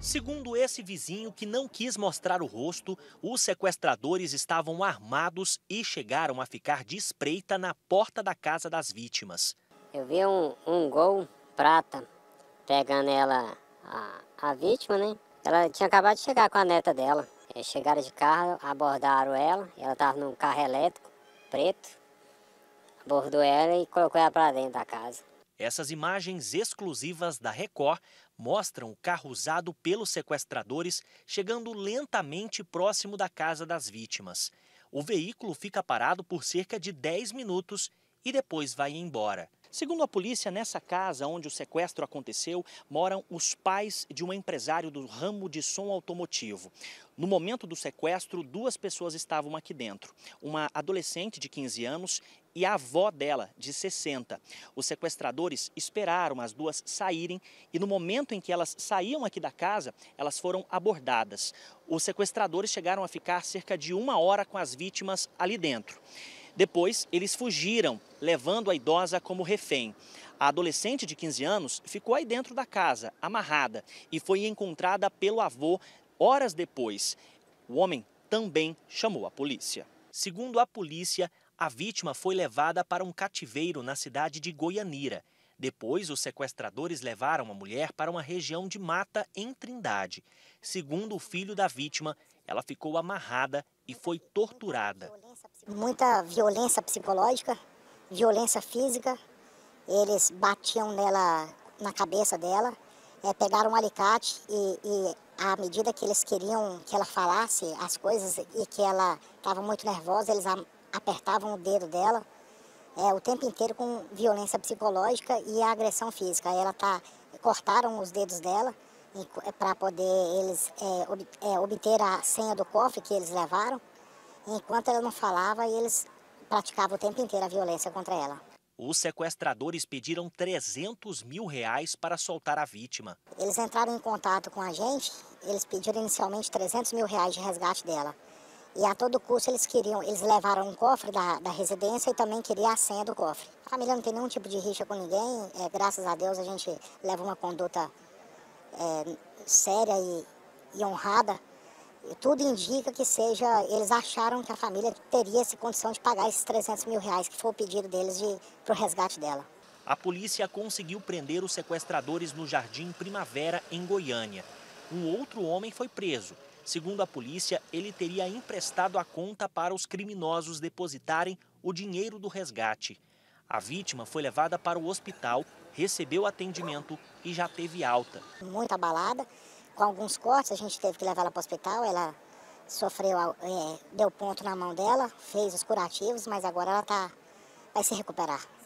Segundo esse vizinho que não quis mostrar o rosto, os sequestradores estavam armados e chegaram a ficar de espreita na porta da casa das vítimas. Eu vi um, um gol prata pegando ela, a, a vítima, né? Ela tinha acabado de chegar com a neta dela. chegaram de carro, abordaram ela, ela estava num carro elétrico preto, abordou ela e colocou ela para dentro da casa. Essas imagens exclusivas da Record mostram o carro usado pelos sequestradores chegando lentamente próximo da casa das vítimas. O veículo fica parado por cerca de 10 minutos e depois vai embora. Segundo a polícia, nessa casa onde o sequestro aconteceu, moram os pais de um empresário do ramo de som automotivo. No momento do sequestro, duas pessoas estavam aqui dentro: uma adolescente de 15 anos e a avó dela, de 60. Os sequestradores esperaram as duas saírem e, no momento em que elas saíam aqui da casa, elas foram abordadas. Os sequestradores chegaram a ficar cerca de uma hora com as vítimas ali dentro. Depois, eles fugiram, levando a idosa como refém. A adolescente de 15 anos ficou aí dentro da casa, amarrada, e foi encontrada pelo avô horas depois. O homem também chamou a polícia. Segundo a polícia, a vítima foi levada para um cativeiro na cidade de Goianira. Depois, os sequestradores levaram a mulher para uma região de mata em Trindade. Segundo o filho da vítima, ela ficou amarrada e foi torturada muita violência psicológica, violência física. Eles batiam nela, na cabeça dela, é, pegaram um alicate e, e, à medida que eles queriam que ela falasse as coisas e que ela estava muito nervosa, eles a, apertavam o dedo dela é, o tempo inteiro com violência psicológica e agressão física. Ela tá, cortaram os dedos dela eh, para poder eles é, ob, é, obter a senha do cofre que eles levaram enquanto ela não falava, eles praticavam o tempo inteiro a violência contra ela. Os sequestradores pediram 300 mil reais para soltar a vítima. Eles entraram em contato com a gente, eles pediram inicialmente 300 mil reais de resgate dela. E a todo custo eles queriam, eles levaram um cofre da, da residência e também queria a senha do cofre. A família não tem nenhum tipo de rixa com ninguém, é, graças a Deus a gente leva uma conduta é, séria e, e honrada e tudo indica que seja, eles acharam que a família teria essa condição de pagar esses 300 mil reais, que foi o pedido deles de, para o resgate dela. A polícia conseguiu prender os sequestradores no Jardim Primavera, em Goiânia. Um outro homem foi preso. Segundo a polícia, ele teria emprestado a conta para os criminosos depositarem o dinheiro do resgate. A vítima foi levada para o hospital, recebeu atendimento e já teve alta. Muito abalada, com alguns cortes, a gente teve que levar ela para o hospital, ela sofreu, é, deu ponto na mão dela, fez os curativos, mas agora ela tá, vai se recuperar.